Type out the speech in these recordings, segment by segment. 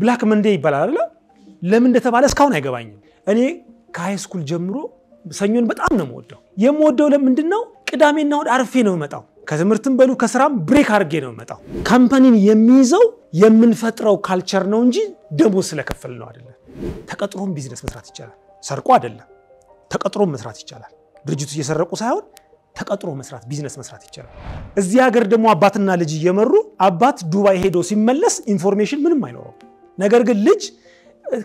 ብላክ መንዴ ይባላል አለ። ለምን እንደተባለ እስካሁን አይገባኝም። እኔ ከሃይስኩል ጀምሮ ሰኞን በጣም ነው የምወደው። የምወደው ለምንድን ነው? ቅዳሜና እሑድ አርፌ ነው የምመጣው። ከትምህርትም በሉ ከስራም ብሬክ አድርጌ ነው የምመጣው። ካምፓኒን የሚይዘው የምንፈጥረው ካልቸር ነው እንጂ ደሞዝ ስለከፈል ነው አይደለም። ተቀጥሮም ቢዝነስ መስራት ይቻላል። ሰርቆ አይደለም፣ ተቀጥሮም መስራት ይቻላል። ድርጅቱ እየሰረቁ ሳይሆን ተቀጥሮ መስራት ቢዝነስ መስራት ይቻላል። እዚህ ሀገር ደግሞ አባትና ልጅ እየመሩ አባት ዱባይ ሄዶ ሲመለስ ኢንፎርሜሽን ምንም አይኖረው። ነገር ግን ልጅ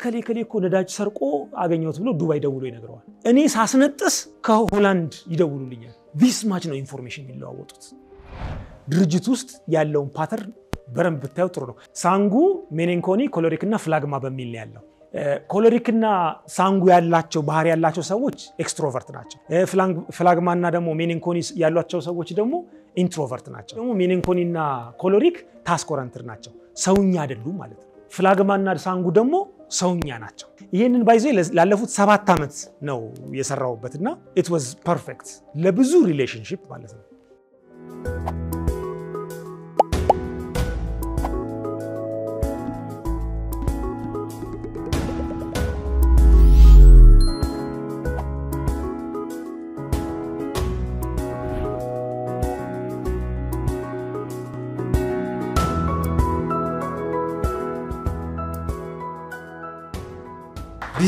ከሌ ከሌ እኮ ነዳጅ ሰርቆ አገኘሁት ብሎ ዱባይ ደውሎ ይነግረዋል። እኔ ሳስነጥስ ከሆላንድ ይደውሉልኛል። ቢስማች ነው ኢንፎርሜሽን የሚለዋወጡት። ድርጅት ውስጥ ያለውን ፓተርን በደንብ ብታየው ጥሩ ነው። ሳንጉ ሜኔንኮኒ፣ ኮሎሪክና ፍላግማ በሚል ነው ያለው። ኮሎሪክና ሳንጉ ያላቸው ባህሪ ያላቸው ሰዎች ኤክስትሮቨርት ናቸው። ፍላግማና ደግሞ ሜኔንኮኒ ያሏቸው ሰዎች ደግሞ ኢንትሮቨርት ናቸው። ደግሞ ኮሎሪክ ታስኮረንትር ናቸው። ሰውኛ አይደሉም ማለት ነው። ፍላግማና ሳንጉ ደግሞ ሰውኛ ናቸው። ይህንን ባይዘ ላለፉት ሰባት ዓመት ነው የሰራሁበትና ኢት ዋዝ ፐርፌክት ለብዙ ሪሌሽንሽፕ ማለት ነው።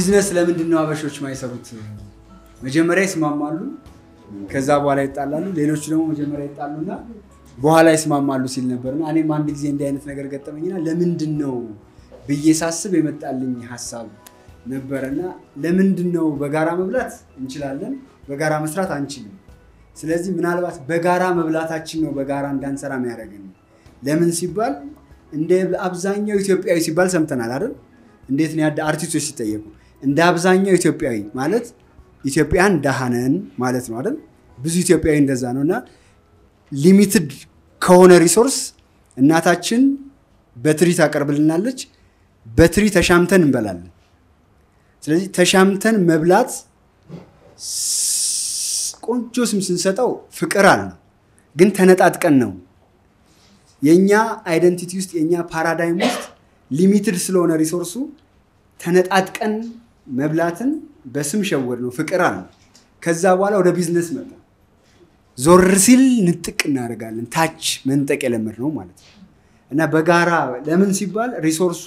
ቢዝነስ ለምንድን ነው አበሾች ማይሰሩት? መጀመሪያ ይስማማሉ፣ ከዛ በኋላ ይጣላሉ። ሌሎቹ ደግሞ መጀመሪያ ይጣሉና በኋላ ይስማማሉ ሲል ነበርና እኔም አንድ ጊዜ እንዲህ አይነት ነገር ገጠመኝና ለምንድን ነው ብዬ ሳስብ የመጣልኝ ሀሳብ ነበረና ለምንድን ነው በጋራ መብላት እንችላለን፣ በጋራ መስራት አንችልም። ስለዚህ ምናልባት በጋራ መብላታችን ነው በጋራ እንዳንሰራ የሚያደርገን። ለምን ሲባል እንደ አብዛኛው ኢትዮጵያዊ ሲባል ሰምተናል አይደል? እንዴት ነው ያደ አርቲስቶች ሲጠየቁ እንደ አብዛኛው ኢትዮጵያዊ ማለት ኢትዮጵያን ደሃነን ማለት ነው አይደል? ብዙ ኢትዮጵያዊ እንደዛ ነው እና ሊሚትድ ከሆነ ሪሶርስ እናታችን በትሪ ታቀርብልናለች። በትሪ ተሻምተን እንበላለን። ስለዚህ ተሻምተን መብላት ቆንጆ ስም ስንሰጠው ፍቅር አለ፣ ግን ተነጣጥቀን ነው። የእኛ አይደንቲቲ ውስጥ የእኛ ፓራዳይም ውስጥ ሊሚትድ ስለሆነ ሪሶርሱ ተነጣጥቀን መብላትን በስም ሸወድ ነው፣ ፍቅር አለ። ከዛ በኋላ ወደ ቢዝነስ መጣ። ዞር ሲል ንጥቅ እናደርጋለን። ታች መንጠቅ የለመድ ነው ማለት ነው። እና በጋራ ለምን ሲባል ሪሶርሱ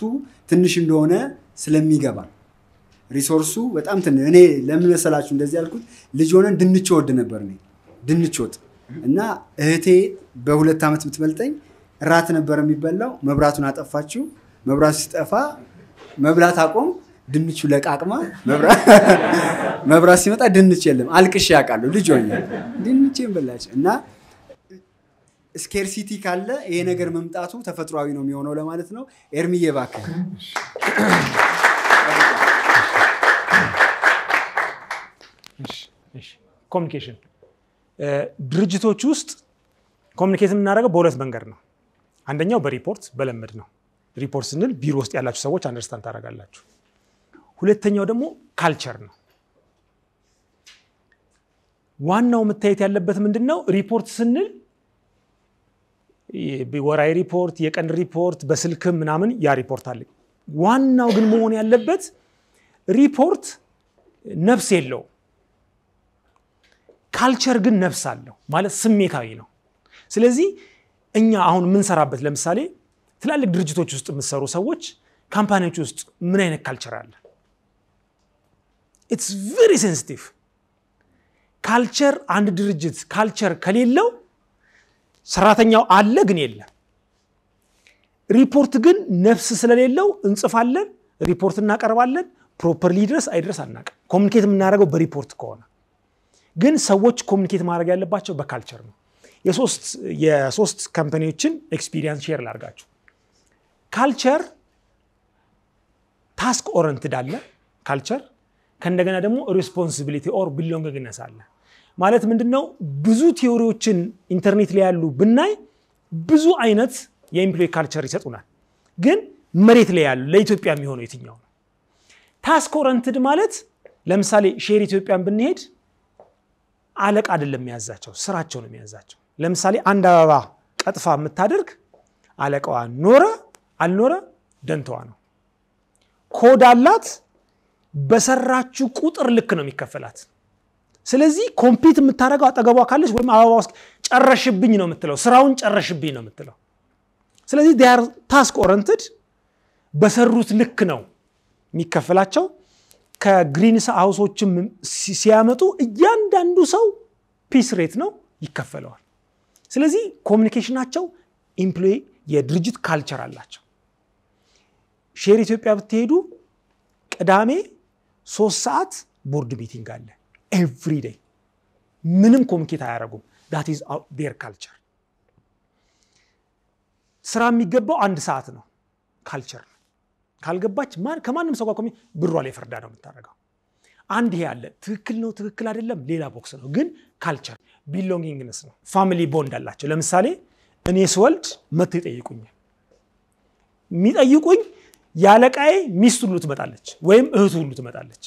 ትንሽ እንደሆነ ስለሚገባ ሪሶርሱ በጣም ትንሽ። እኔ ለምን መሰላችሁ እንደዚህ ያልኩት? ልጅ ሆነን ድንች ወድ ነበር እኔ ድንች ወጥ እና እህቴ በሁለት ዓመት ብትበልጠኝ እራት ነበር የሚበላው። መብራቱን አጠፋችው። መብራቱ ሲጠፋ መብላት አቆም ድንቹ ለቃቅማ መብራት ሲመጣ ድንች የለም። አልቅሽ ያውቃሉ ልጅ ድንቼን በላች እና ስኬርሲቲ ካለ ይሄ ነገር መምጣቱ ተፈጥሯዊ ነው የሚሆነው ለማለት ነው። ኤርሚዬ እባክህ ኮሚኒኬሽን ድርጅቶች ውስጥ ኮሚኒኬት የምናደርገው በሁለት መንገድ ነው። አንደኛው በሪፖርት በለመድ ነው። ሪፖርት ስንል ቢሮ ውስጥ ያላችሁ ሰዎች አንደርስታንድ ታደርጋላችሁ። ሁለተኛው ደግሞ ካልቸር ነው። ዋናው መታየት ያለበት ምንድን ነው? ሪፖርት ስንል ወራይ ሪፖርት፣ የቀን ሪፖርት፣ በስልክም ምናምን ያ ሪፖርት አለ። ዋናው ግን መሆን ያለበት ሪፖርት ነፍስ የለው፣ ካልቸር ግን ነፍስ አለው። ማለት ስሜታዊ ነው። ስለዚህ እኛ አሁን የምንሰራበት ለምሳሌ ትላልቅ ድርጅቶች ውስጥ የምትሰሩ ሰዎች ካምፓኒዎች ውስጥ ምን አይነት ካልቸር አለ? ኢትስ ቨሪ ሴንስቲቭ ካልቸር አንድ ድርጅት ካልቸር ከሌለው ሰራተኛው አለ ግን የለም ሪፖርት ግን ነፍስ ስለሌለው እንጽፋለን ሪፖርት እናቀርባለን ፕሮፐርሊ ድረስ አይድረስ አናውቅም ኮሚኒኬት የምናደርገው በሪፖርት ከሆነ ግን ሰዎች ኮሚኒኬት ማድረግ ያለባቸው በካልቸር ነው የሶስት ካምፓኒዎችን ኤክስፒሪንስ ሼር ላርጋችሁ ካልቸር ታስክ ኦረንትድ አለ ካልቸር ከእንደገና ደግሞ ሪስፖንሲቢሊቲ ኦር ቢሎንግ ይነሳለ ማለት ምንድነው? ብዙ ቴዎሪዎችን ኢንተርኔት ላይ ያሉ ብናይ ብዙ አይነት የኢምፕሎይ ካልቸር ይሰጡናል። ግን መሬት ላይ ያሉ ለኢትዮጵያ የሚሆነው የትኛው ነው? ታስክ ኦረንትድ ማለት ለምሳሌ ሼር ኢትዮጵያን ብንሄድ አለቃ አደለም የሚያዛቸው፣ ስራቸው ነው የሚያዛቸው። ለምሳሌ አንድ አበባ ቀጥፋ የምታደርግ አለቃዋ ኖረ አልኖረ ደንተዋ ነው። ኮድ አላት በሰራችሁ ቁጥር ልክ ነው የሚከፈላት። ስለዚህ ኮምፒት የምታደርገው አጠገቧ ካለች ወይም አበባ ውስጥ ጨረሽብኝ ነው የምትለው፣ ስራውን ጨረሽብኝ ነው የምትለው። ስለዚህ ዲያር ታስክ ኦረንትድ በሰሩት ልክ ነው የሚከፈላቸው። ከግሪን ሀውሶችም ሲያመጡ እያንዳንዱ ሰው ፒስ ሬት ነው ይከፈለዋል። ስለዚህ ኮሚኒኬሽናቸው ኢምፕሎይ የድርጅት ካልቸር አላቸው። ሼር ኢትዮጵያ ብትሄዱ ቅዳሜ ሶስት ሰዓት ቦርድ ሚቲንግ አለ ኤቭሪ ደይ ምንም ኮሚኒኬት አያደረጉም። ዳት ኢዝ ዴር ካልቸር። ስራ የሚገባው አንድ ሰዓት ነው፣ ካልቸር ነው። ካልገባች ከማንም ሰው ጋር ብሯ ላይ ፍርዳ ነው የምታደርገው። አንድ ይሄ አለ። ትክክል ነው፣ ትክክል አይደለም፣ ሌላ ቦክስ ነው። ግን ካልቸር ቢሎንጊንግነስ ነው። ፋሚሊ ቦንድ አላቸው። ለምሳሌ እኔ ስወልድ መጥተው ይጠይቁኛል። የሚጠይቁኝ ያለቃዬ ሚስት ሁሉ ትመጣለች ወይም እህቱ ሁሉ ትመጣለች።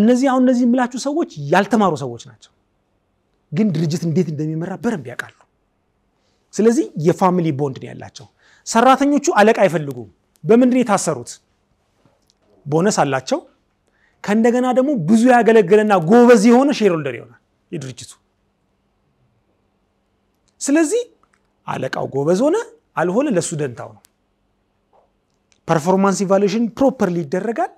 እነዚህ አሁን እነዚህ የምላችሁ ሰዎች ያልተማሩ ሰዎች ናቸው፣ ግን ድርጅት እንዴት እንደሚመራ በደንብ ያውቃሉ። ስለዚህ የፋሚሊ ቦንድ ነው ያላቸው። ሰራተኞቹ አለቃ አይፈልጉም። በምንድን የታሰሩት? ቦነስ አላቸው። ከእንደገና ደግሞ ብዙ ያገለገለና ጎበዝ የሆነ ሼርሆልደር ይሆናል የድርጅቱ። ስለዚህ አለቃው ጎበዝ ሆነ አልሆነ ለእሱ ደንታው ነው። ፐርፎርማንስ ኢቫሉዌሽን ፕሮፐርሊ ይደረጋል።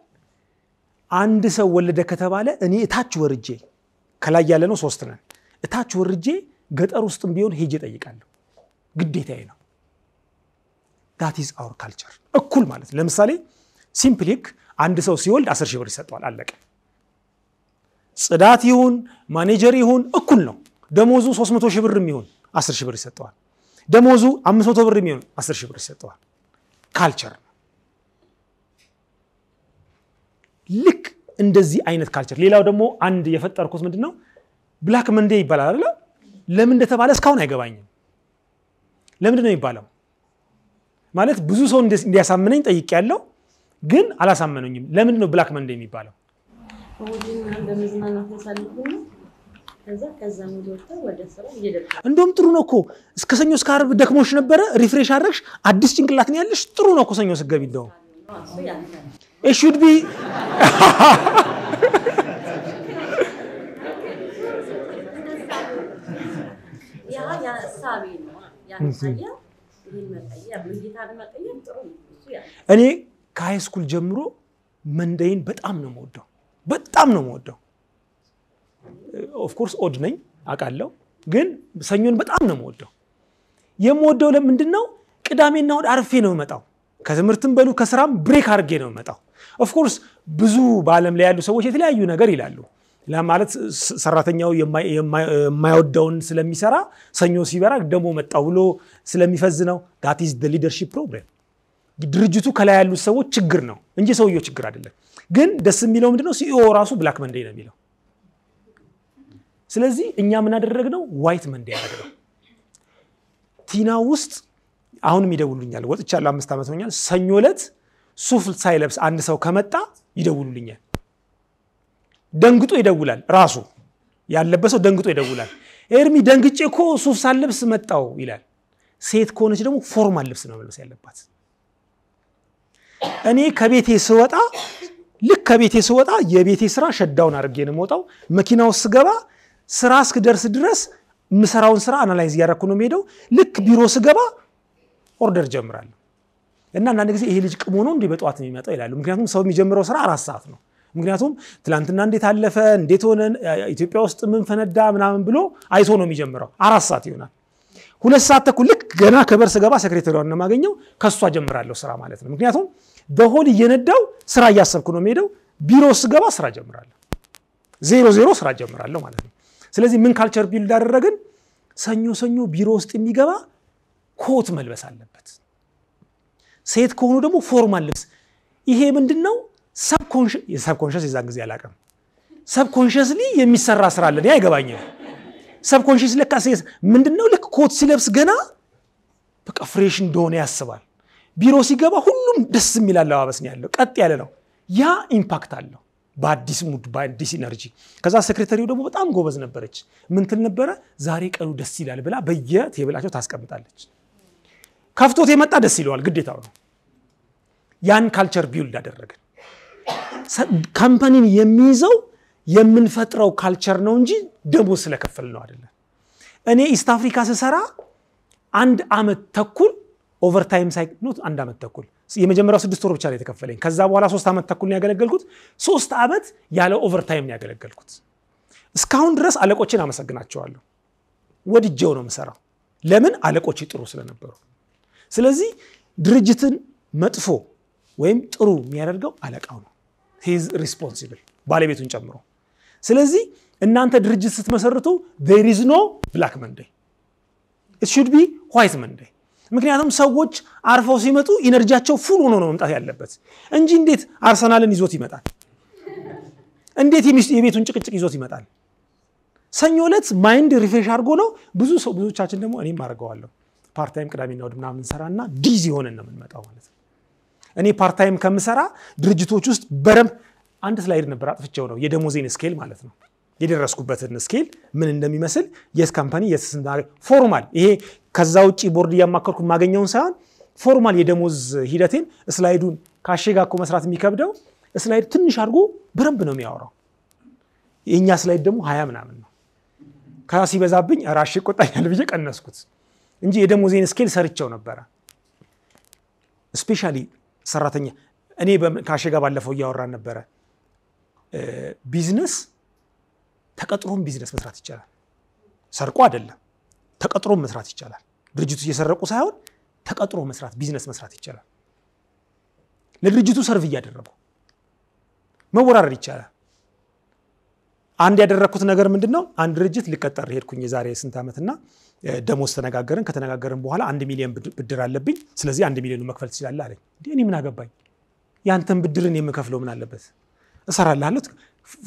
አንድ ሰው ወለደ ከተባለ እኔ እታች ወርጄ ከላይ ያለ ነው ሶስት ነን። እታች ወርጄ ገጠር ውስጥም ቢሆን ሄጄ ጠይቃለሁ፣ ግዴታዬ ነው። ዳት ኢዝ አወር ካልቸር። እኩል ማለት ለምሳሌ ሲምፕል ህግ አንድ ሰው ሲወልድ አስር ሺህ ብር ይሰጠዋል። አለቀ። ጽዳት ይሁን ማኔጀር ይሁን እኩል ነው። ደሞዙ 300 ሺህ ብር የሚሆን 10 ሺህ ብር ይሰጠዋል። ደሞዙ 500 ብር የሚሆን 10 ሺህ ብር ይሰጠዋል። ካልቸር ልክ እንደዚህ አይነት ካልቸር። ሌላው ደግሞ አንድ የፈጠርኩት ምንድን ነው ብላክ መንዴ ይባላል አለ ለምን እንደተባለ እስካሁን አይገባኝም። ለምንድን ነው የሚባለው? ማለት ብዙ ሰው እንዲያሳምነኝ ጠይቅ ያለው ግን አላሳመነኝም። ለምንድን ነው ብላክ መንዴ የሚባለው? እንደውም ጥሩ ነው እኮ እስከ ሰኞ እስከ አርብ ደክሞች ነበረ፣ ሪፍሬሽ አድረግሽ፣ አዲስ ጭንቅላት ያለሽ። ጥሩ ነው እኮ ሰኞ ስገቢ እንደውም It should be. እኔ ከሃይስኩል ጀምሮ መንደይን በጣም ነው የምወደው፣ በጣም ነው የምወደው። ኦፍኮርስ ኦድ ነኝ አውቃለሁ፣ ግን ሰኞን በጣም ነው የምወደው። የምወደው ለምንድን ነው? ቅዳሜና እሑድ አርፌ ነው የምመጣው። ከትምህርትም በሉ ከስራም ብሬክ አድርጌ ነው የመጣው። ኦፍኮርስ ብዙ በዓለም ላይ ያሉ ሰዎች የተለያዩ ነገር ይላሉ። ማለት ሰራተኛው የማይወደውን ስለሚሰራ ሰኞ ሲበራ ደሞ መጣው ብሎ ስለሚፈዝ ዳት ኢዝ ሊደርሺፕ ፕሮብሌም። ድርጅቱ ከላይ ያሉት ሰዎች ችግር ነው እንጂ ሰውየው ችግር አይደለም። ግን ደስ የሚለው ምንድነው ሲኦ ራሱ ብላክ መንዴ ነው የሚለው። ስለዚህ እኛ ምን ነው ዋይት መንዴ ያደረግነው ቲና ውስጥ አሁንም ይደውሉልኛል። ወጥቻለሁ፣ አምስት ዓመት ሆኛል። ሰኞ ዕለት ሱፍ ሳይለብስ አንድ ሰው ከመጣ ይደውሉልኛል። ደንግጦ ይደውላል። ራሱ ያለበት ሰው ደንግጦ ይደውላል። ኤርሚ ደንግጬ እኮ ሱፍ ሳልለብስ መጣው ይላል። ሴት ከሆነች ደግሞ ፎርማል ልብስ ነው መልበስ ያለባት። እኔ ከቤቴ ስወጣ ልክ ከቤቴ ስወጣ የቤቴ ስራ ሸዳውን አድርጌ ነው የምወጣው። መኪናው ስገባ ስራ እስክደርስ ድረስ የምሰራውን ስራ አናላይዝ እያደረኩ ነው የምሄደው። ልክ ቢሮ ስገባ ኦርደር ጀምራለሁ እና አንዳንድ ጊዜ ይሄ ልጅ ቅሙ ነው እንዲህ በጠዋት የሚመጣው ይላሉ። ምክንያቱም ሰው የሚጀምረው ስራ አራት ሰዓት ነው። ምክንያቱም ትላንትና እንዴት አለፈ እንዴት ሆነ ኢትዮጵያ ውስጥ ምን ፈነዳ ምናምን ብሎ አይቶ ነው የሚጀምረው። አራት ሰዓት ይሆናል። ሁለት ሰዓት ተኩል ልክ ገና ከበር ስገባ ሴክሬታሪዋን ነው የማገኘው። ከእሷ ጀምራለሁ ስራ ማለት ነው። ምክንያቱም በሆል እየነዳው ስራ እያሰብኩ ነው የሚሄደው። ቢሮ ስገባ ስራ ጀምራለሁ። ዜሮ ዜሮ ስራ ጀምራለሁ ማለት ነው። ስለዚህ ምን ካልቸር ቢልድ አደረግን? ሰኞ ሰኞ ቢሮ ውስጥ የሚገባ ኮት መልበስ አለበት። ሴት ከሆኑ ደግሞ ፎርማል ልብስ። ይሄ ምንድን ነው? ሰብኮንሽስ የዛን ጊዜ አላውቅም። ሰብኮንሽስሊ የሚሰራ ስራ አለ። እኔ አይገባኝም። ሰብኮንሽስ ለካ ሴት ምንድን ነው? ልክ ኮት ሲለብስ ገና በቃ ፍሬሽ እንደሆነ ያስባል። ቢሮ ሲገባ ሁሉም ደስ የሚል አለባበስ ያለው፣ ቀጥ ያለ ነው። ያ ኢምፓክት አለው በአዲስ ሙድ በአዲስ ኢነርጂ። ከዛ ሴክሬታሪው ደግሞ በጣም ጎበዝ ነበረች። ምንትል ነበረ? ዛሬ ቀኑ ደስ ይላል ብላ በየቴብላቸው ታስቀምጣለች። ከፍቶት የመጣ ደስ ይለዋል፣ ግዴታው ነው። ያን ካልቸር ቢውልድ አደረግን። ካምፓኒን የሚይዘው የምንፈጥረው ካልቸር ነው እንጂ ደሞ ስለከፈል ነው አይደለም። እኔ ኢስት አፍሪካ ስሰራ አንድ አመት ተኩል ኦቨርታይም ሳይ አንድ አመት ተኩል የመጀመሪያው ስድስት ወር ብቻ ነው የተከፈለኝ። ከዛ በኋላ ሶስት ዓመት ተኩል ነው ያገለገልኩት። ሶስት ዓመት ያለ ኦቨርታይም ነው ያገለገልኩት። እስካሁን ድረስ አለቆችን አመሰግናቸዋለሁ። ወድጀው ነው የምሰራው። ለምን? አለቆች ጥሩ ስለነበሩ። ስለዚህ ድርጅትን መጥፎ ወይም ጥሩ የሚያደርገው አለቃው ነው። ሂዝ ሪስፖንሲብል ባለቤቱን ጨምሮ። ስለዚህ እናንተ ድርጅት ስትመሰርቱ ዜር ኖ ብላክ መንደይ ሹድ ቢ ዋይት መንደይ። ምክንያቱም ሰዎች አርፈው ሲመጡ ኢነርጂያቸው ፉል ሆኖ ነው መምጣት ያለበት እንጂ እንዴት አርሰናልን ይዞት ይመጣል? እንዴት የቤቱን ጭቅጭቅ ይዞት ይመጣል? ሰኞ ዕለት ማይንድ ሪፍሬሽ አድርጎ ነው ብዙ ሰው ብዙዎቻችን ደግሞ እኔም አድርገዋለሁ ፓርታይም ቅዳሜና እሑድ ምናምን እንሰራና ዲዚ ሆነን ነው የምንመጣው ማለት ነው። እኔ ፓርታይም ከምሰራ ድርጅቶች ውስጥ በረም አንድ ስላይድ ነበር አጥፍቸው ነው የደሞዜን ስኬል ማለት ነው የደረስኩበትን ስኬል ምን እንደሚመስል የስ ካምፓኒ ፎርማል ይሄ ከዛ ውጭ ቦርድ እያማከርኩ የማገኘውን ሳይሆን ፎርማል የደሞዝ ሂደቴን ስላይዱን ከአሸጋ መስራት የሚከብደው ስላይድ ትንሽ አድርጎ በረንብ ነው የሚያወራው። የእኛ ስላይድ ደግሞ ሀያ ምናምን ነው። ከዛ ሲበዛብኝ ራሽ ቆጣኛል ብዬ ቀነስኩት። እንጂ የደሞዜን ስኬል ሰርቸው ነበረ። ስፔሻሊ ሰራተኛ እኔ ከአሸጋ ባለፈው እያወራን ነበረ። ቢዝነስ ተቀጥሮም ቢዝነስ መስራት ይቻላል። ሰርቆ አይደለም ተቀጥሮም መስራት ይቻላል። ድርጅቱ እየሰረቁ ሳይሆን ተቀጥሮ መስራት ቢዝነስ መስራት ይቻላል። ለድርጅቱ ሰርቭ እያደረጉ መወራረድ ይቻላል። አንድ ያደረግኩት ነገር ምንድን ነው? አንድ ድርጅት ሊቀጠር ሄድኩኝ የዛሬ ስንት ዓመት እና ደሞዝ ተነጋገርን። ከተነጋገርን በኋላ አንድ ሚሊዮን ብድር አለብኝ፣ ስለዚህ አንድ ሚሊዮኑ መክፈል ትችላለህ አለኝ። እኔ ምን አገባኝ? ያንተን ብድርን የምከፍለው ምን አለበት? እሰራልሃለሁ።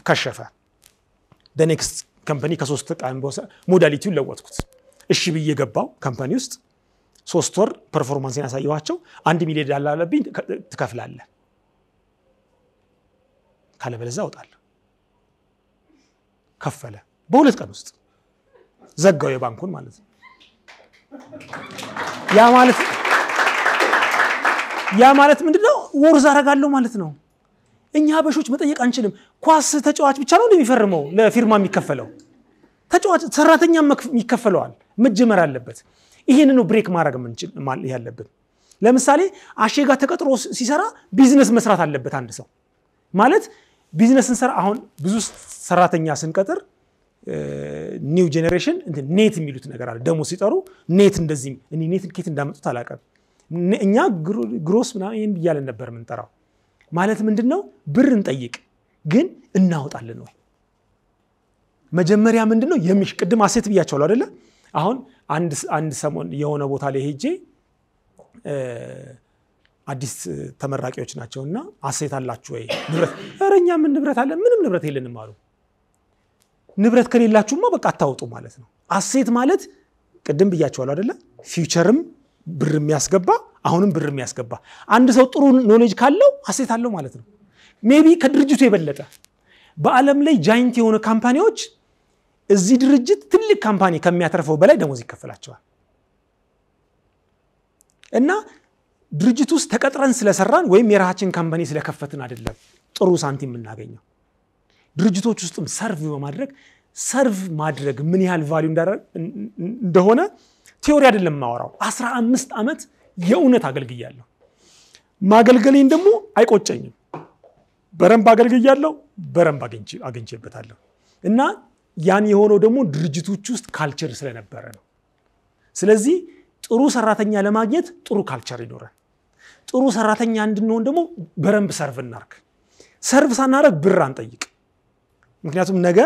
ከሸፈ ኔክስት ከምፓኒ ከሶስት ተቃሚ ሞዳሊቲውን ለወጥኩት። እሺ ብዬ ገባው ከምፓኒ ውስጥ ሶስት ወር ፐርፎርማንስን ያሳየኋቸው። አንድ ሚሊዮን ዳላለብኝ ትከፍላለህ፣ ካለበለዚያ እወጣለሁ። ከፈለ። በሁለት ቀን ውስጥ ዘጋው የባንኩን ማለት ነው። ያ ማለት ያ ማለት ምንድነው? ወርዝ አረጋለሁ ማለት ነው። እኛ በሾች መጠየቅ አንችልም። ኳስ ተጫዋች ብቻ ነው የሚፈርመው ለፊርማ የሚከፈለው ተጫዋች ሰራተኛ ይከፈለዋል መጀመር አለበት። ይህን ብሬክ ማድረግ ያለብን። ለምሳሌ አሼጋ ተቀጥሮ ሲሰራ ቢዝነስ መስራት አለበት አንድ ሰው ማለት ቢዝነስ ስንሰራ አሁን ብዙ ሰራተኛ ስንቀጥር ኒው ጄኔሬሽን ኔት የሚሉት ነገር አለ። ደሞ ሲጠሩ ኔት እንደዚህ እኔ ኔት ኬት እንዳመጡት አላውቅም። እኛ ግሮስ ምናምን ይህን እያለን ነበር የምንጠራው። ማለት ምንድን ነው? ብር እንጠይቅ ግን እናወጣለን ወይ? መጀመሪያ ምንድን ነው የሚሽ ቅድም አሴት ብያቸዋለሁ አይደለ? አሁን አንድ ሰሞን የሆነ ቦታ ላይ ሄጄ አዲስ ተመራቂዎች ናቸው እና አሴት አላችሁ ወይ ንብረት? ኧረ እኛ ምን ንብረት አለን? ምንም ንብረት የለንም አሉ። ንብረት ከሌላችሁማ በቃ አታወጡ ማለት ነው። አሴት ማለት ቅድም ብያቸዋለሁ አደለ? ፊውቸርም ብር የሚያስገባ አሁንም ብር የሚያስገባ አንድ ሰው ጥሩ ኖሌጅ ካለው አሴት አለው ማለት ነው። ሜቢ ከድርጅቱ የበለጠ በዓለም ላይ ጃይንት የሆነ ካምፓኒዎች እዚህ ድርጅት ትልቅ ካምፓኒ ከሚያተርፈው በላይ ደሞዝ ይከፈላቸዋል እና ድርጅት ውስጥ ተቀጥረን ስለሰራን ወይም የራሳችን ካምፓኒ ስለከፈትን አይደለም ጥሩ ሳንቲም የምናገኘው። ድርጅቶች ውስጥም ሰርቭ በማድረግ ሰርቭ ማድረግ ምን ያህል ቫሊዩ እንደሆነ ቴዎሪ አይደለም ማወራው። አስራ አምስት ዓመት የእውነት አገልግያለሁ። ማገልገሌን ደግሞ አይቆጨኝም። በረንብ አገልግያለሁ፣ በረንብ አግኝቼበታለሁ። እና ያን የሆነው ደግሞ ድርጅቶች ውስጥ ካልቸር ስለነበረ ነው። ስለዚህ ጥሩ ሰራተኛ ለማግኘት ጥሩ ካልቸር ይኖራል። ጥሩ ሰራተኛ እንድንሆን ደግሞ በረንብ ሰርቭ እናርግ። ሰርቭ ሳናረግ ብር አንጠይቅ። ምክንያቱም ነገ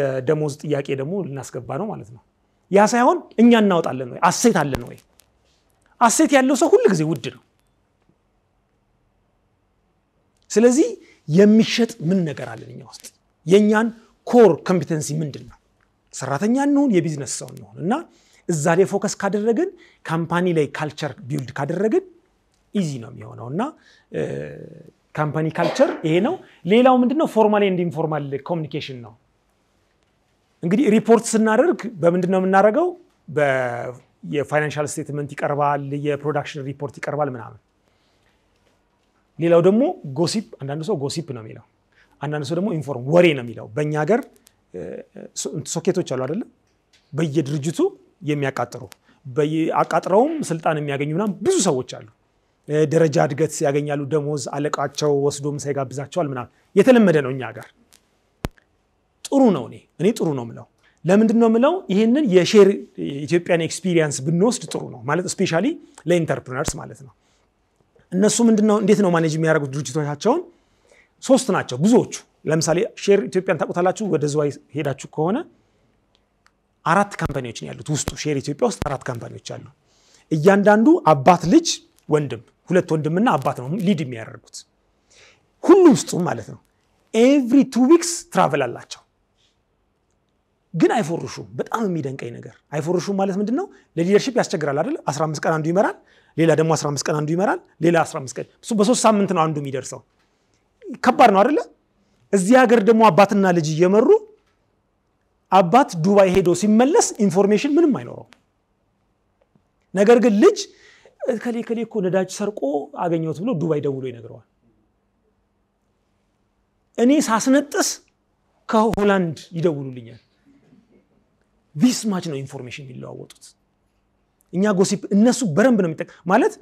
የደሞዝ ጥያቄ ደግሞ ልናስገባ ነው ማለት ነው። ያ ሳይሆን እኛ እናወጣለን ወይ አሴት አለን ወይ? አሴት ያለው ሰው ሁል ጊዜ ውድ ነው። ስለዚህ የሚሸጥ ምን ነገር አለን እኛ ውስጥ? የእኛን ኮር ኮምፒተንሲ ምንድን ነው? ሰራተኛ እንሆን፣ የቢዝነስ ሰው እንሆን እና እዛ ላይ ፎከስ ካደረግን ካምፓኒ ላይ ካልቸር ቢውልድ ካደረግን ኢዚ ነው የሚሆነው እና ካምፓኒ ካልቸር ይሄ ነው። ሌላው ምንድነው ፎርማል ንድ ኢንፎርማል ኮሚኒኬሽን ነው። እንግዲህ ሪፖርት ስናደርግ በምንድን ነው የምናደርገው? የፋይናንሻል ስቴትመንት ይቀርባል፣ የፕሮዳክሽን ሪፖርት ይቀርባል ምናምን። ሌላው ደግሞ ጎሲፕ፣ አንዳንድ ሰው ጎሲፕ ነው የሚለው፣ አንዳንድ ሰው ደግሞ ኢንፎርም ወሬ ነው የሚለው። በእኛ ሀገር ሶኬቶች አሉ አይደለም፣ በየድርጅቱ የሚያቃጥሩ አቃጥረውም ስልጣን የሚያገኙ ብዙ ሰዎች አሉ። ደረጃ እድገት ያገኛሉ። ደሞዝ አለቃቸው ወስዶ ምሳ ይጋብዛቸዋል ምናምን የተለመደ ነው እኛ ጋር። ጥሩ ነው። እኔ እኔ ጥሩ ነው ምለው ለምንድን ነው ምለው? ይህንን የሼር ኢትዮጵያን ኤክስፒሪየንስ ብንወስድ ጥሩ ነው ማለት ስፔሻሊ ለኢንተርፕሪነርስ ማለት ነው። እነሱ ምንድነው እንዴት ነው ማኔጅ የሚያደርጉት ድርጅቶቻቸውን? ሶስት ናቸው ብዙዎቹ። ለምሳሌ ሼር ኢትዮጵያን ታውቁታላችሁ። ወደ ዝዋይ ሄዳችሁ ከሆነ አራት ካምፓኒዎች ያሉት ውስጡ ሼር ኢትዮጵያ ውስጥ አራት ካምፓኒዎች አሉ። እያንዳንዱ አባት ልጅ ወንድም ሁለት ወንድምና አባት ነው ሊድ የሚያደርጉት ሁሉ ውስጡ ማለት ነው። ኤቭሪ ቱ ዊክስ ትራቨል አላቸው ግን አይፎርሹም። በጣም የሚደንቀኝ ነገር አይፎርሹም ማለት ምንድን ነው? ለሊደርሽፕ ያስቸግራል አይደል? 15 ቀን አንዱ ይመራል፣ ሌላ ደግሞ 15 ቀን አንዱ ይመራል፣ ሌላ 15 ቀን በሶስት ሳምንት ነው አንዱ የሚደርሰው። ከባድ ነው አይደለ? እዚህ ሀገር ደግሞ አባትና ልጅ እየመሩ አባት ዱባይ ሄዶ ሲመለስ ኢንፎርሜሽን ምንም አይኖረው። ነገር ግን ልጅ እከሌ ከሌ እኮ ነዳጅ ሰርቆ አገኘሁት ብሎ ዱባይ ደውሎ ይነግረዋል። እኔ ሳስነጥስ ከሆላንድ ይደውሉልኛል። ቪስ ማች ነው ኢንፎርሜሽን የሚለዋወጡት። እኛ ጎሲፕ እነሱ በረንብ ነው የሚጠቅ ማለት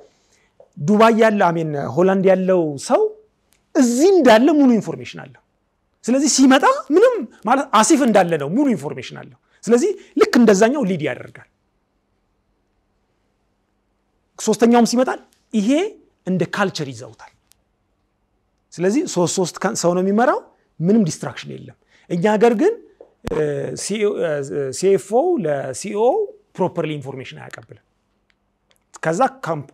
ዱባይ ያለ አሜን ሆላንድ ያለው ሰው እዚህ እንዳለ ሙሉ ኢንፎርሜሽን አለው። ስለዚህ ሲመጣ ምንም ማለት አሲፍ እንዳለ ነው ሙሉ ኢንፎርሜሽን አለው። ስለዚህ ልክ እንደዛኛው ሊድ ያደርጋል። ሶስተኛውም ሲመጣል ይሄ እንደ ካልቸር ይዘውታል። ስለዚህ ሶስት ሶስት ሰው ነው የሚመራው፣ ምንም ዲስትራክሽን የለም። እኛ ሀገር ግን ሲኤፍኦ ለሲኦ ፕሮፐርሊ ኢንፎርሜሽን አያቀብልም። ከዛ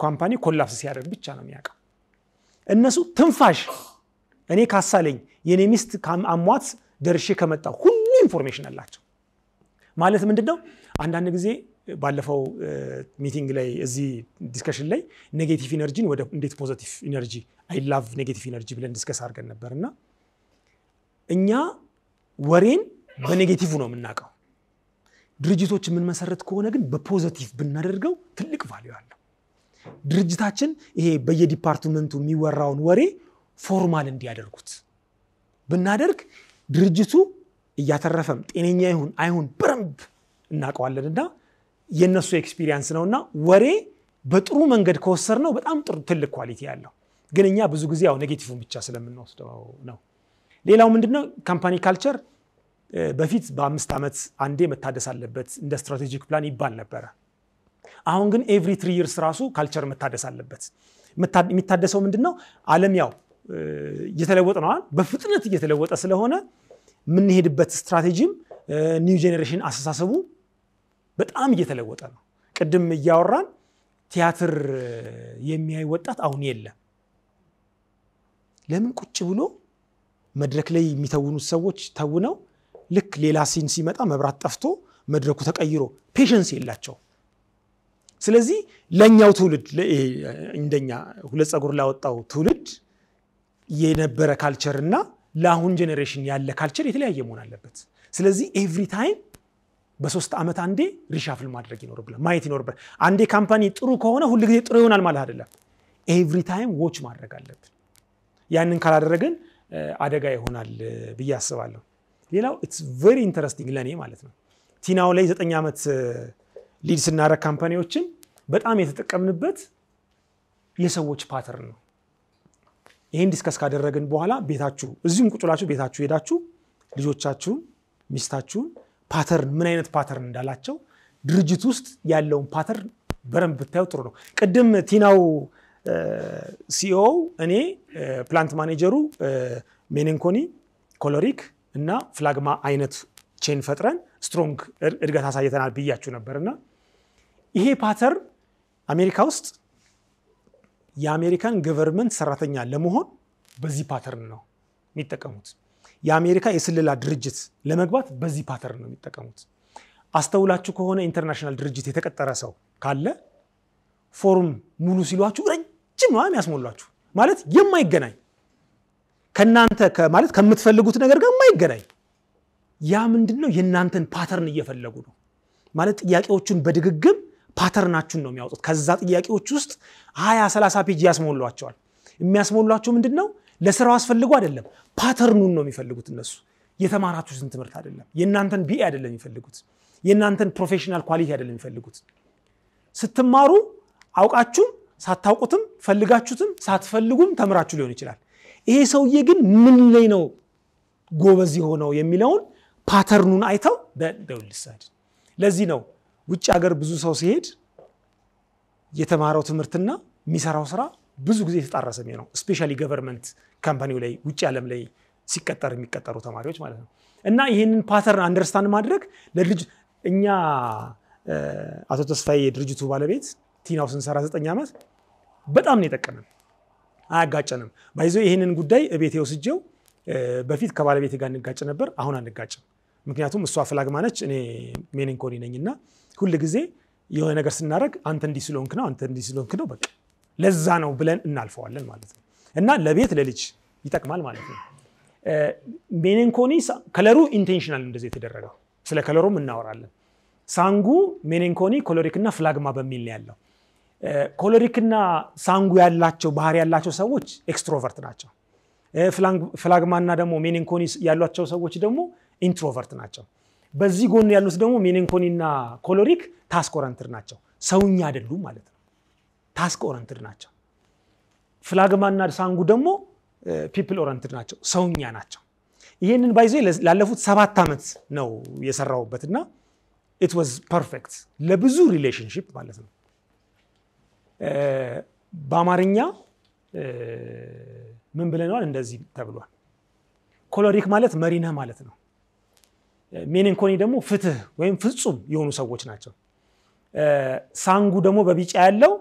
ካምፓኒ ኮላፕስ ሲያደርግ ብቻ ነው የሚያውቀው። እነሱ ትንፋሽ እኔ ካሳለኝ የኔ ሚስት አሟት ደርሼ ከመጣ ሁሉ ኢንፎርሜሽን አላቸው። ማለት ምንድነው አንዳንድ ጊዜ ባለፈው ሚቲንግ ላይ እዚህ ዲስከሽን ላይ ኔጌቲቭ ኢነርጂን ወደ እንዴት ፖዘቲቭ ኢነርጂ አይ ላቭ ኔጌቲቭ ኢነርጂ ብለን ዲስከስ አድርገን ነበር እና እኛ ወሬን በኔጌቲቭ ነው የምናውቀው። ድርጅቶች የምንመሰረት ከሆነ ግን በፖዘቲቭ ብናደርገው ትልቅ ቫሊዩ አለው። ድርጅታችን ይሄ በየዲፓርትመንቱ የሚወራውን ወሬ ፎርማል እንዲያደርጉት ብናደርግ ድርጅቱ እያተረፈም ጤነኛ ይሁን አይሁን በረንብ እና። የእነሱ ኤክስፒሪንስ ነው እና ወሬ በጥሩ መንገድ ከወሰር ነው በጣም ጥሩ ትልቅ ኳሊቲ ያለው ግን እኛ ብዙ ጊዜ ያው ኔጌቲቭን ብቻ ስለምንወስደው ነው። ሌላው ምንድነው ካምፓኒ ካልቸር በፊት በአምስት ዓመት አንዴ መታደስ አለበት እንደ ስትራቴጂክ ፕላን ይባል ነበረ። አሁን ግን ኤቭሪ ትሪ ይርስ ራሱ ካልቸር መታደስ አለበት። የሚታደሰው ምንድን ነው ያው እየተለወጠ ነዋል በፍጥነት እየተለወጠ ስለሆነ የምንሄድበት ስትራቴጂም ኒው ጄኔሬሽን አስተሳሰቡ በጣም እየተለወጠ ነው። ቅድም እያወራን ቲያትር የሚያይ ወጣት አሁን የለም። ለምን ቁጭ ብሎ መድረክ ላይ የሚተውኑት ሰዎች ተውነው ልክ ሌላ ሲን ሲመጣ መብራት ጠፍቶ መድረኩ ተቀይሮ ፔሽንስ የላቸው። ስለዚህ ለእኛው ትውልድ እንደኛ ሁለት ፀጉር ላወጣው ትውልድ የነበረ ካልቸር እና ለአሁን ጄኔሬሽን ያለ ካልቸር የተለያየ መሆን አለበት። ስለዚህ ኤቭሪ ታይም በሶስት ዓመት አንዴ ሪሻፍል ማድረግ ይኖርብናል፣ ማየት ይኖርብናል። አንዴ ካምፓኒ ጥሩ ከሆነ ሁሉ ጊዜ ጥሩ ይሆናል ማለት አይደለም። ኤቭሪ ታይም ዎች ማድረግ አለብን። ያንን ካላደረግን አደጋ ይሆናል ብዬ አስባለሁ። ሌላው ኢትስ ቨሪ ኢንተረስቲንግ ለእኔ ማለት ነው ቲናው ላይ ዘጠኝ ዓመት ሊድ ስናደረግ ካምፓኒዎችን በጣም የተጠቀምንበት የሰዎች ፓተርን ነው። ይህን ዲስከስ ካደረግን በኋላ ቤታችሁ እዚሁም ቁጭላችሁ ቤታችሁ ሄዳችሁ ልጆቻችሁን፣ ሚስታችሁን ፓተርን ምን አይነት ፓተርን እንዳላቸው ድርጅት ውስጥ ያለውን ፓተርን በደንብ ብታየው ጥሩ ነው። ቅድም ቲናው ሲኦ፣ እኔ፣ ፕላንት ማኔጀሩ ሜኒንኮኒ ኮሎሪክ እና ፍላግማ አይነት ቼን ፈጥረን ስትሮንግ እድገት አሳይተናል ብያችሁ ነበርና ይሄ ፓተር አሜሪካ ውስጥ የአሜሪካን ገቨርንመንት ሰራተኛ ለመሆን በዚህ ፓተርን ነው የሚጠቀሙት። የአሜሪካ የስለላ ድርጅት ለመግባት በዚህ ፓተርን ነው የሚጠቀሙት። አስተውላችሁ ከሆነ ኢንተርናሽናል ድርጅት የተቀጠረ ሰው ካለ ፎርም ሙሉ ሲሏችሁ ረጅም ነው ያስሞሏችሁ። ማለት የማይገናኝ ከእናንተ ማለት ከምትፈልጉት ነገር ጋር የማይገናኝ ያ ምንድን ነው? የእናንተን ፓተርን እየፈለጉ ነው ማለት ጥያቄዎቹን በድግግም ፓተርናችሁን ነው የሚያወጡት። ከዛ ጥያቄዎች ውስጥ ሀያ ሰላሳ ፔጅ ያስሞሏቸዋል። የሚያስሞሏቸው ምንድን ነው? ለስራው አስፈልጉ አይደለም፣ ፓተርኑን ነው የሚፈልጉት እነሱ። የተማራችሁትን ትምህርት አይደለም፣ የእናንተን ቢኤ አይደለም የሚፈልጉት፣ የእናንተን ፕሮፌሽናል ኳሊቲ አይደለም የሚፈልጉት። ስትማሩ አውቃችሁም ሳታውቁትም ፈልጋችሁትም ሳትፈልጉም ተምራችሁ ሊሆን ይችላል። ይሄ ሰውዬ ግን ምን ላይ ነው ጎበዝ የሆነው የሚለውን ፓተርኑን አይተው በደውልሳድ ለዚህ ነው ውጭ ሀገር ብዙ ሰው ሲሄድ የተማረው ትምህርትና የሚሰራው ስራ ብዙ ጊዜ የተጣረሰ ነው። ስፔሻሊ ገቨርንመንት ካምፓኒው ላይ ውጭ ዓለም ላይ ሲቀጠር የሚቀጠሩ ተማሪዎች ማለት ነው። እና ይህንን ፓተርን አንደርስታንድ ማድረግ እኛ አቶ ተስፋዬ የድርጅቱ ባለቤት ቲናው ስንሰራ ዘጠኝ ዓመት በጣም ነው የጠቀመን። አያጋጨንም። ባይዞ ይህንን ጉዳይ እቤቴ ወስጄው በፊት ከባለቤቴ ጋር እንጋጭ ነበር። አሁን አንጋጭም። ምክንያቱም እሷ ፍላግማ ነች፣ እኔ ሜኒንኮኒ ነኝ እና ሁል ጊዜ የሆነ ነገር ስናደረግ አንተ እንዲህ ስለሆንክ ነው አንተ እንዲህ ስለሆንክ ነው በቃ ለዛ ነው ብለን እናልፈዋለን ማለት ነው። እና ለቤት ለልጅ ይጠቅማል ማለት ነው። ሜኔንኮኒ ከለሩ ኢንቴንሽናል እንደዚህ የተደረገው ስለ ከለሩም እናወራለን። ሳንጉ ሜኔንኮኒ ኮሎሪክና ፍላግማ በሚል ነው ያለው። ኮሎሪክና ሳንጉ ያላቸው ባህር ያላቸው ሰዎች ኤክስትሮቨርት ናቸው። ፍላግማና ደግሞ ሜኔንኮኒ ያሏቸው ሰዎች ደግሞ ኢንትሮቨርት ናቸው። በዚህ ጎን ያሉት ደግሞ ሜኔንኮኒና ኮሎሪክ ታስክ ኦረንትድ ናቸው። ሰውኛ አይደሉም ማለት ነው። ታስክ ኦረንትድ ናቸው። ፍላግማና ሳንጉ ደግሞ ፒፕል ኦረንትድ ናቸው፣ ሰውኛ ናቸው። ይህንን ባይዞ ላለፉት ሰባት ዓመት ነው የሰራውበት ና ኢት ፐርፌክት ለብዙ ሪሌሽንሽፕ ማለት ነው። በአማርኛ ምን ብለነዋል? እንደዚህ ተብሏል። ኮሎሪክ ማለት መሪነህ ማለት ነው። ሜኒንኮኒ ደግሞ ፍትህ ወይም ፍጹም የሆኑ ሰዎች ናቸው። ሳንጉ ደግሞ በቢጫ ያለው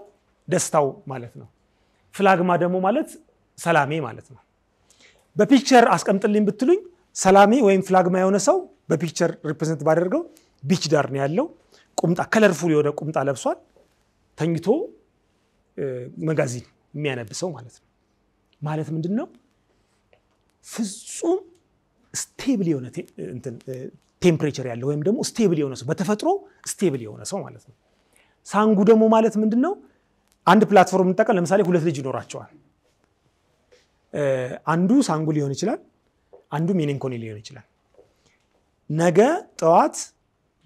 ደስታው ማለት ነው። ፍላግማ ደግሞ ማለት ሰላሜ ማለት ነው። በፒክቸር አስቀምጥልኝ ብትሉኝ ሰላሜ ወይም ፍላግማ የሆነ ሰው በፒክቸር ሪፕሬዘንት ባደርገው ቢች ዳር ነው ያለው። ቁምጣ ከለርፉል የሆነ ቁምጣ ለብሷል። ተኝቶ መጋዚን የሚያነብሰው ማለት ነው። ማለት ምንድን ነው? ፍጹም ስቴብል የሆነ ቴምፕሬቸር ያለው ወይም ደግሞ ስቴብል የሆነ ሰው በተፈጥሮ ስቴብል የሆነ ሰው ማለት ነው። ሳንጉ ደግሞ ማለት ምንድን ነው? አንድ ፕላትፎርም እንጠቀም። ለምሳሌ ሁለት ልጅ ይኖራቸዋል። አንዱ ሳንጉ ሊሆን ይችላል፣ አንዱ ሜኒንኮኒ ሊሆን ይችላል። ነገ ጠዋት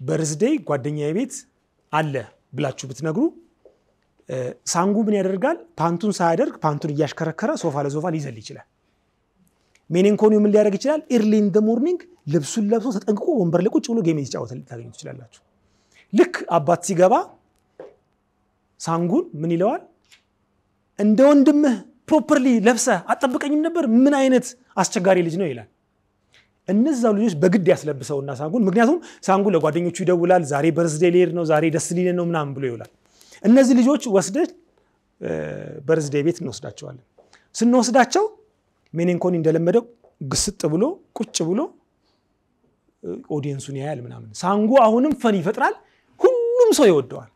በርዝዴይ ጓደኛዬ ቤት አለ ብላችሁ ብትነግሩ ሳንጉ ምን ያደርጋል? ፓንቱን ሳያደርግ ፓንቱን እያሽከረከረ ሶፋ ለሶፋ ሊዘል ይችላል። ሜኔንኮኒ ምን ሊያደርግ ይችላል? ኤርሊ ኢን ደ ሞርኒንግ ልብሱን ለብሶ ተጠንቅቆ ወንበር ላይ ቁጭ ብሎ ጌም ሊጫወት ልታገኙ ትችላላችሁ። ልክ አባት ሲገባ ሳንጉን ምን ይለዋል? እንደ ወንድምህ ፕሮፐርሊ ለብሰ አጠብቀኝም ነበር፣ ምን አይነት አስቸጋሪ ልጅ ነው ይላል። እነዛው ልጆች በግድ ያስለብሰውና ሳንጉን፣ ምክንያቱም ሳንጉ ለጓደኞቹ ይደውላል። ዛሬ በርዝዴ ሊሄድ ነው፣ ዛሬ ደስ ሊል ነው ምናምን ብሎ ይውላል። እነዚህ ልጆች ወስደ በርዝዴ ቤት እንወስዳቸዋለን። ስንወስዳቸው ሜኔንኮኒ እንደለመደው ግስጥ ብሎ ቁጭ ብሎ ኦዲየንሱን ያያል ምናምን። ሳንጉ አሁንም ፈን ይፈጥራል፣ ሁሉም ሰው ይወደዋል።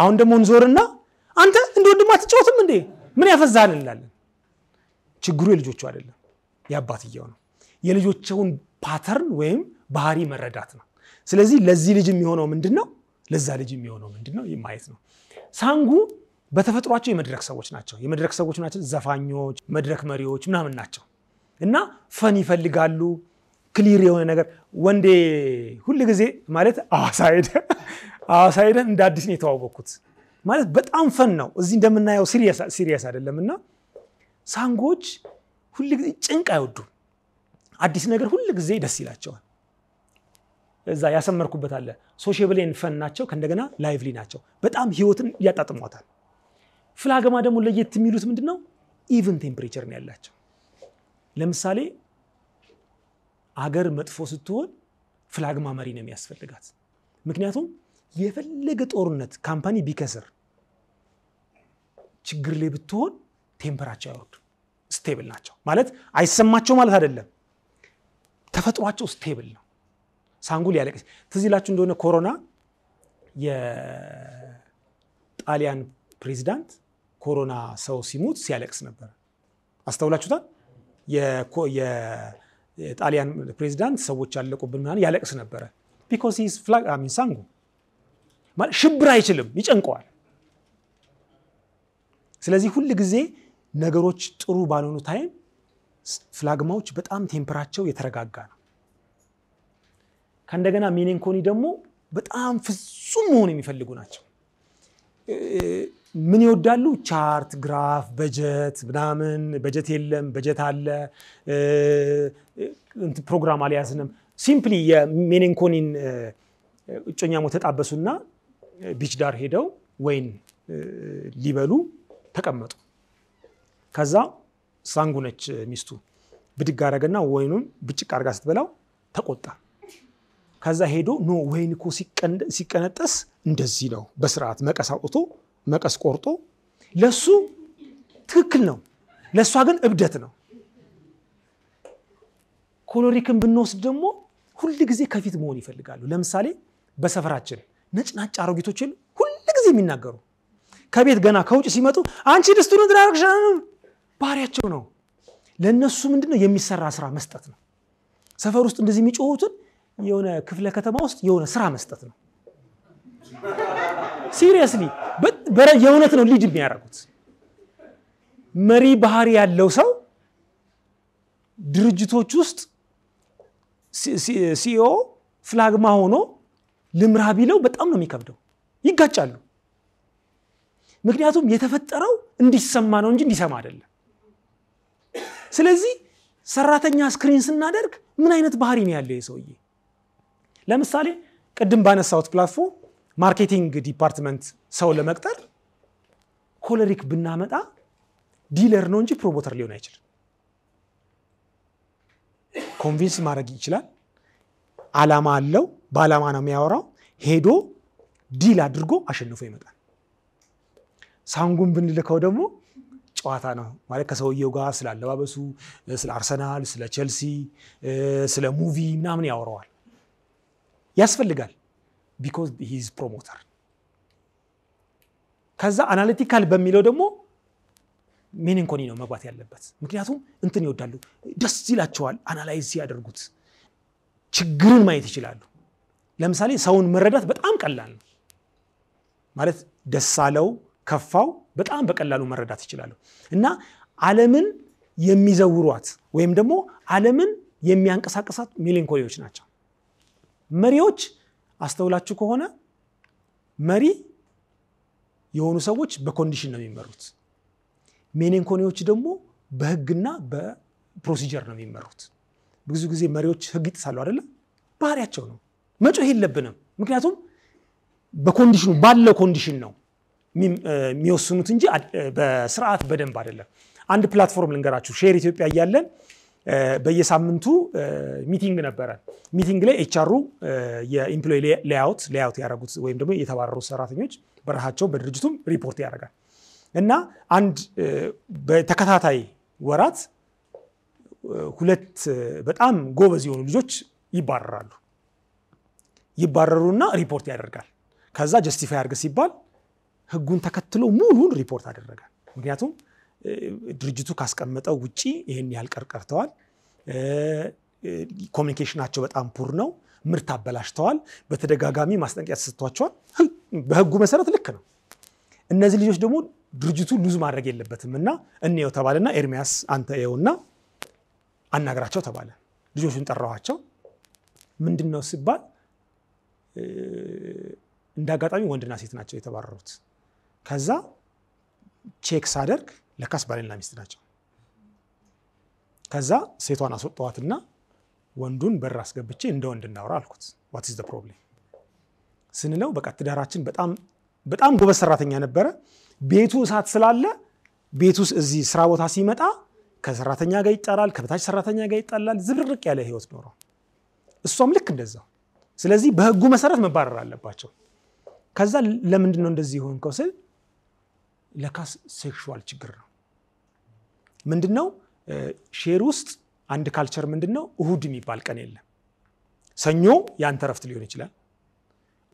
አሁን ደግሞ እንዞርና አንተ እንደ ወንድማ አትጫወትም እንዴ ምን ያፈዛል እንላለን። ችግሩ የልጆቹ አይደለም፣ የአባትየው ነው። የልጆቸውን ፓተርን ወይም ባህሪ መረዳት ነው። ስለዚህ ለዚህ ልጅ የሚሆነው ምንድን ነው፣ ለዛ ልጅ የሚሆነው ምንድን ነው ማየት ነው። ሳንጉ በተፈጥሯቸው የመድረክ ሰዎች ናቸው። የመድረክ ሰዎች ናቸው፣ ዘፋኞች፣ መድረክ መሪዎች ምናምን ናቸው እና ፈን ይፈልጋሉ ክሊር የሆነ ነገር ወንዴ ሁል ጊዜ ማለት አዋሳ ሄደ ሐዋሳ ሄደን እንደ አዲስ ነው የተዋወቅኩት። ማለት በጣም ፈን ነው። እዚህ እንደምናየው ሲሪየስ አይደለም እና ሳንጎች ሁል ጊዜ ጭንቅ አይወዱም። አዲስ ነገር ሁል ጊዜ ደስ ይላቸዋል። እዛ ያሰመርኩበት አለ። ሶሽብሌን ፈን ናቸው፣ ከእንደገና ላይቭሊ ናቸው። በጣም ህይወትን ያጣጥሟታል። ፍላገማ ደግሞ ለየት የሚሉት ምንድን ነው? ኢቭን ቴምፕሬቸር ነው ያላቸው። ለምሳሌ አገር መጥፎ ስትሆን ፍላግማ መሪ ነው የሚያስፈልጋት። ምክንያቱም የፈለገ ጦርነት ካምፓኒ ቢከስር ችግር ላይ ብትሆን ቴምፐራቸው አይወርድም። ስቴብል ናቸው ማለት አይሰማቸው ማለት አይደለም። ተፈጥሯቸው ስቴብል ነው። ሳንጉል ያለቀ ትዚላችሁ እንደሆነ ኮሮና የጣሊያን ፕሬዚዳንት ኮሮና ሰው ሲሞት ሲያለቅስ ነበር። አስተውላችሁታል? የጣሊያን ፕሬዚዳንት ሰዎች ያለቁብን ያለቅስ ነበረ። ቢካ ሳንጉ ሽብር አይችልም፣ ይጨንቀዋል። ስለዚህ ሁል ጊዜ ነገሮች ጥሩ ባልሆኑ ታይም ፍላግማዎች በጣም ቴምፐራቸው የተረጋጋ ነው። ከእንደገና ሜሌንኮኒ ደግሞ በጣም ፍጹም መሆን የሚፈልጉ ናቸው። ምን ይወዳሉ? ቻርት፣ ግራፍ፣ በጀት ምናምን። በጀት የለም፣ በጀት አለ፣ ፕሮግራም አልያዝንም። ሲምፕሊ የሜኔንኮኒን እጮኛሞ ተጣበሱና ቢች ዳር ሄደው ወይን ሊበሉ ተቀመጡ። ከዛ ሳንጉ ነች ሚስቱ ብድግ አረገና ወይኑን ብጭቅ አርጋ ስትበላው ተቆጣ። ከዛ ሄዶ ኖ ወይን እኮ ሲቀነጠስ እንደዚህ ነው፣ በስርዓት መቀስ አውጥቶ መቀስ ቆርጦ ለሱ ትክክል ነው፣ ለእሷ ግን እብደት ነው። ኮሎሪክን ብንወስድ ደግሞ ሁል ጊዜ ከፊት መሆን ይፈልጋሉ። ለምሳሌ በሰፈራችን ነጭናጭ አሮጊቶች የሉ ጊዜ የሚናገሩ ከቤት ገና ከውጭ ሲመጡ አንቺ ድስቱን እንድናረግሽ ባህሪያቸው ነው። ለእነሱ ምንድነው የሚሰራ ስራ መስጠት ነው። ሰፈር ውስጥ እንደዚህ የሚጮሁትን የሆነ ክፍለ ከተማ ውስጥ የሆነ ስራ መስጠት ነው። ሲሪየስሊ የእውነት ነው ሊድ የሚያደርጉት። መሪ ባህሪ ያለው ሰው ድርጅቶች ውስጥ ሲኦ ፍላግማ ሆኖ ልምራ ቢለው በጣም ነው የሚከብደው። ይጋጫሉ። ምክንያቱም የተፈጠረው እንዲሰማ ነው እንጂ እንዲሰማ አይደለም። ስለዚህ ሰራተኛ ስክሪን ስናደርግ ምን አይነት ባህሪ ነው ያለው የሰውዬ? ለምሳሌ ቅድም ባነሳሁት ፕላትፎርም ማርኬቲንግ ዲፓርትመንት ሰው ለመቅጠር ኮለሪክ ብናመጣ ዲለር ነው እንጂ ፕሮሞተር ሊሆን አይችልም። ኮንቪንስ ማድረግ ይችላል። አላማ አለው። በዓላማ ነው የሚያወራው። ሄዶ ዲል አድርጎ አሸንፎ ይመጣል። ሳንጉን ብንልከው ደግሞ ጨዋታ ነው ማለት ከሰውየው ጋር ስለ አለባበሱ፣ ስለ አርሰናል፣ ስለ ቸልሲ፣ ስለ ሙቪ ምናምን ያወራዋል። ያስፈልጋል ቢኮዝ ሂዝ ፕሮሞተር። ከዛ አናሊቲካል በሚለው ደግሞ ሜኒንኮኒ ነው መግባት ያለበት። ምክንያቱም እንትን ይወዳሉ፣ ደስ ይላቸዋል አናላይዝ ሲያደርጉት ችግርን ማየት ይችላሉ። ለምሳሌ ሰውን መረዳት በጣም ቀላል ነው። ማለት ደሳለው ከፋው በጣም በቀላሉ መረዳት ይችላሉ። እና አለምን የሚዘውሯት ወይም ደግሞ አለምን የሚያንቀሳቀሳት ሜሌንኮሊዎች ናቸው። መሪዎች አስተውላችሁ ከሆነ መሪ የሆኑ ሰዎች በኮንዲሽን ነው የሚመሩት። ሜሊንኮኒዎች ደግሞ በህግና በፕሮሲጀር ነው የሚመሩት። ብዙ ጊዜ መሪዎች ህግ ይጥሳሉ አይደለም፣ ባህሪያቸው ነው። መጮህ የለብንም። ምክንያቱም በኮንዲሽኑ ባለው ኮንዲሽን ነው የሚወስኑት እንጂ በስርዓት በደንብ አይደለም። አንድ ፕላትፎርም ልንገራችሁ። ሼር ኢትዮጵያ እያለን በየሳምንቱ ሚቲንግ ነበረ። ሚቲንግ ላይ ኤችአሩ የኢምፕሎይ ሌያውት ሌያውት ያደረጉት ወይም ደግሞ የተባረሩት ሰራተኞች በራሳቸው በድርጅቱም ሪፖርት ያደርጋል እና አንድ በተከታታይ ወራት ሁለት በጣም ጎበዝ የሆኑ ልጆች ይባረራሉ። ይባረሩና ሪፖርት ያደርጋል። ከዛ ጀስቲፋይ አድርግ ሲባል ህጉን ተከትሎ ሙሉን ሪፖርት አደረገ። ምክንያቱም ድርጅቱ ካስቀመጠው ውጪ ይህን ያህል ቀርቀርተዋል፣ ኮሚኒኬሽናቸው በጣም ፑር ነው፣ ምርት አበላሽተዋል፣ በተደጋጋሚ ማስጠንቂያ ተሰጥቷቸዋል። በህጉ መሰረት ልክ ነው። እነዚህ ልጆች ደግሞ ድርጅቱ ሉዝ ማድረግ የለበትም እና እንየው ተባለና ኤርሚያስ አንተ የውና አናግራቸው ተባለ። ልጆቹን ጠራኋቸው። ምንድን ነው ሲባል እንደ አጋጣሚ ወንድና ሴት ናቸው የተባረሩት። ከዛ ቼክ ሳደርግ ለካስ ባልና ሚስት ናቸው። ከዛ ሴቷን አስወጣዋትና ወንዱን በር አስገብቼ እንደ ወንድ እናውራ አልኩት። ዋት ኢዝ ዘ ፕሮብሌም ስንለው በቃ ትዳራችን በጣም በጣም ጎበዝ ሰራተኛ ነበረ። ቤቱ እሳት ስላለ ቤቱ እዚህ ስራ ቦታ ሲመጣ ከሰራተኛ ጋር ይጣላል፣ ከበታች ሰራተኛ ጋር ይጣላል። ዝብርቅ ያለ ህይወት ኖረው እሷም ልክ እንደዛው ስለዚህ በህጉ መሰረት መባረር አለባቸው። ከዛ ለምንድን ነው እንደዚህ የሆንከው ስል ለካስ ሴክሹዋል ችግር ነው። ምንድን ነው ሼር ውስጥ አንድ ካልቸር ምንድን ነው እሁድ የሚባል ቀን የለም። ሰኞ የአንተ ረፍት ሊሆን ይችላል፣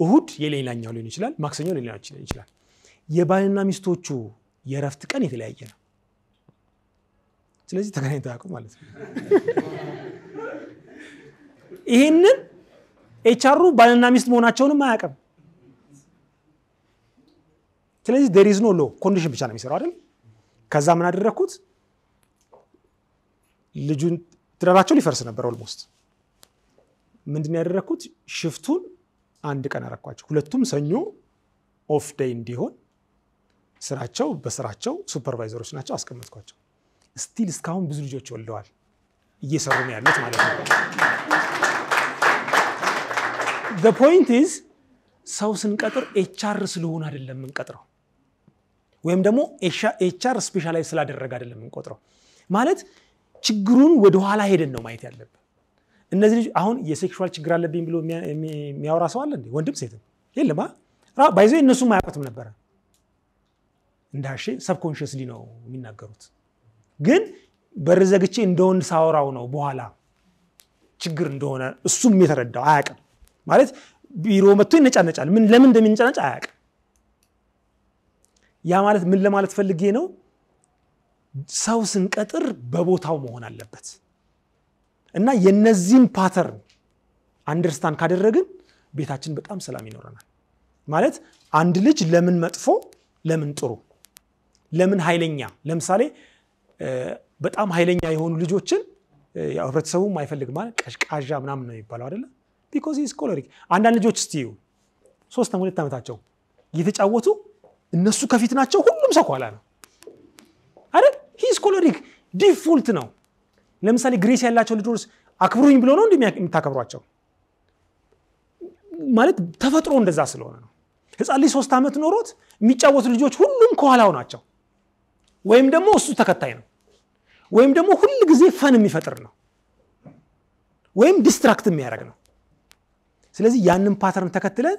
እሁድ የሌላኛው ሊሆን ይችላል፣ ማክሰኞ ሌላኛው ሊሆን ይችላል። የባልና ሚስቶቹ የረፍት ቀን የተለያየ ነው። ስለዚህ ተገናኝተው አያውቁም ማለት ነው። ይህንን ኤችአሩ ባልና ሚስት መሆናቸውንም አያውቅም። ስለዚህ ደሪዝ ኖ ሎ ኮንዲሽን ብቻ ነው የሚሰራው አይደል? ከዛ ምን አደረግኩት? ልጁን ትዳራቸው ሊፈርስ ነበር ኦልሞስት። ምንድን ያደረግኩት? ሽፍቱን አንድ ቀን አረኳቸው። ሁለቱም ሰኞ ኦፍ ደይ እንዲሆን ስራቸው በስራቸው ሱፐርቫይዘሮች ናቸው አስቀመጥኳቸው። ስቲል እስካሁን ብዙ ልጆች ወልደዋል፣ እየሰሩ ነው ያሉት ማለት ነው። ዘ ፖይንት ኢዝ ሰው ስንቀጥር ኤችአር ስለሆነ አይደለም የምንቀጥረው ወይም ደግሞ ኤችአር ስፔሻላይዝ ስላደረገ አይደለም የምንቆጥረው ማለት ችግሩን ወደኋላ ሄደን ነው ማየት ያለብን እነዚህ ልጅ አሁን የሴክሹዋል ችግር አለብኝ ብሎ የሚያወራ ሰው አለ ወንድም ሴትም የለማ ባይዘ እነሱም አያውቁትም ነበረ እንዳሼ ሰብኮንሽስሊ ነው የሚናገሩት ግን በርዘግቼ እንደወንድ ሳወራው ነው በኋላ ችግር እንደሆነ እሱም የተረዳው አያቅም ማለት ቢሮ መጥቶ ይነጫነጫል። ምን ለምን እንደሚነጫነጭ አያውቅም። ያ ማለት ምን ለማለት ፈልጌ ነው? ሰው ስንቀጥር በቦታው መሆን አለበት እና የነዚህን ፓተርን አንደርስታንድ ካደረግን ቤታችን በጣም ሰላም ይኖረናል። ማለት አንድ ልጅ ለምን መጥፎ፣ ለምን ጥሩ፣ ለምን ኃይለኛ ለምሳሌ በጣም ኃይለኛ የሆኑ ልጆችን ህብረተሰቡም አይፈልግም ማለት ቀዥቃዣ ምናምን ነው የሚባለው አይደለም ቢኮዝ ኢዝ ኮለሪክ። አንዳንድ ልጆች እስቲ ሶስት ሁለት ዓመታቸው እየተጫወቱ እነሱ ከፊት ናቸው፣ ሁሉም ሰው ከኋላ ነው አይደል? ሂዝ ኮለሪክ ዲፎልት ነው። ለምሳሌ ግሬስ ያላቸው ልጆች አክብሩኝ ብሎ ነው የምታከብሯቸው ማለት ተፈጥሮ እንደዛ ስለሆነ ነው። ህፃን ልጅ ሶስት ዓመት ኖሮት የሚጫወቱ ልጆች ሁሉም ከኋላው ናቸው፣ ወይም ደግሞ እሱ ተከታይ ነው፣ ወይም ደግሞ ሁል ጊዜ ፈን የሚፈጥር ነው፣ ወይም ዲስትራክት የሚያደርግ ነው። ስለዚህ ያንን ፓተርን ተከትለን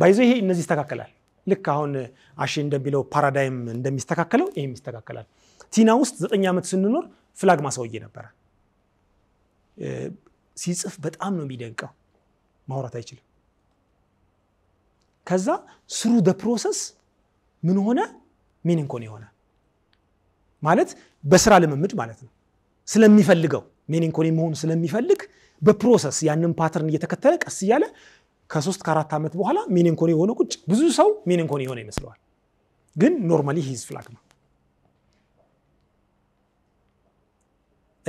ባይዞ ይሄ እነዚህ ይስተካከላል። ልክ አሁን አሼ እንደሚለው ፓራዳይም እንደሚስተካከለው ይህም ይስተካከላል። ቲና ውስጥ ዘጠኝ ዓመት ስንኖር ፍላግ ማሳወዬ ነበረ። ሲጽፍ በጣም ነው የሚደንቀው። ማውራት አይችልም። ከዛ ስሩ ደ ፕሮሰስ ምን ሆነ? ሜኒንኮን የሆነ ማለት በስራ ልምምድ ማለት ነው ስለሚፈልገው ሜሌንኮሊ መሆን ስለሚፈልግ በፕሮሰስ ያንን ፓተርን እየተከተለ ቀስ እያለ ከሶስት ከአራት ዓመት በኋላ ሜሌንኮሊ የሆነ ቁጭ ብዙ ሰው ሜሌንኮሊ የሆነ ይመስለዋል። ግን ኖርማሊ ሂዝ ፍላግማ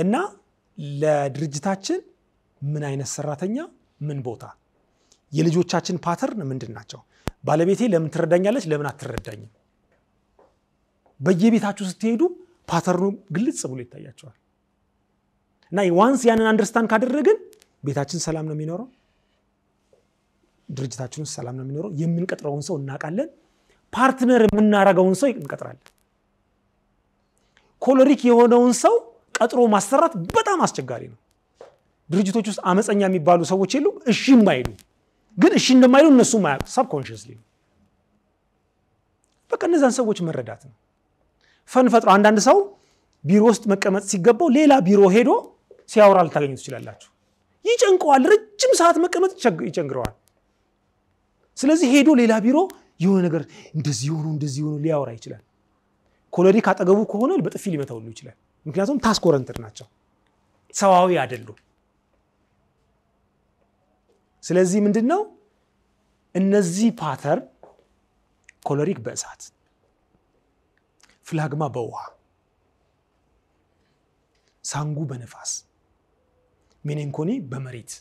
እና ለድርጅታችን ምን አይነት ሰራተኛ ምን ቦታ የልጆቻችን ፓተርን ምንድን ናቸው? ባለቤቴ ለምን ትረዳኛለች? ለምን አትረዳኝም? በየቤታችሁ ስትሄዱ ፓተርኑ ግልጽ ብሎ ይታያቸዋል። እና ዋንስ ያንን አንደርስታንድ ካደረግን ቤታችን ሰላም ነው የሚኖረው፣ ድርጅታችን ውስጥ ሰላም ነው የሚኖረው። የምንቀጥረውን ሰው እናውቃለን። ፓርትነር የምናረገውን ሰው እንቀጥራለን። ኮሎሪክ የሆነውን ሰው ቀጥሮ ማሰራት በጣም አስቸጋሪ ነው። ድርጅቶች ውስጥ አመፀኛ የሚባሉ ሰዎች የሉ። እሺ የማይሉ ግን እሺ እንደማይሉ እነሱ ማያውቁ ሳብኮንሽስሊ በቃ እነዚን ሰዎች መረዳት ነው። ፈን ፈጥሮ አንዳንድ ሰው ቢሮ ውስጥ መቀመጥ ሲገባው ሌላ ቢሮ ሄዶ ሲያወራ ልታገኝ ትችላላችሁ። ይጨንቀዋል። ረጅም ሰዓት መቀመጥ ይጨንግረዋል። ስለዚህ ሄዶ ሌላ ቢሮ የሆነ ነገር እንደዚህ ሆኖ እንደዚህ ሆኖ ሊያወራ ይችላል። ኮሎኒ ካጠገቡ ከሆነ በጥፊ ሊመተውሉ ይችላል። ምክንያቱም ታስኮረንትር ናቸው፣ ሰዋዊ አደሉ ስለዚህ ምንድን ነው እነዚህ ፓተር ኮለሪክ በእሳት ፍላግማ በውሃ ሳንጉ በነፋስ ሚኒንኮኒ በመሬት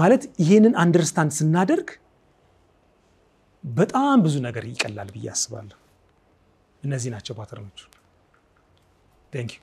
ማለት ይሄንን አንደርስታንድ ስናደርግ በጣም ብዙ ነገር ይቀላል ብዬ አስባለሁ። እነዚህ ናቸው ፓተርኖቹ። ቴንክ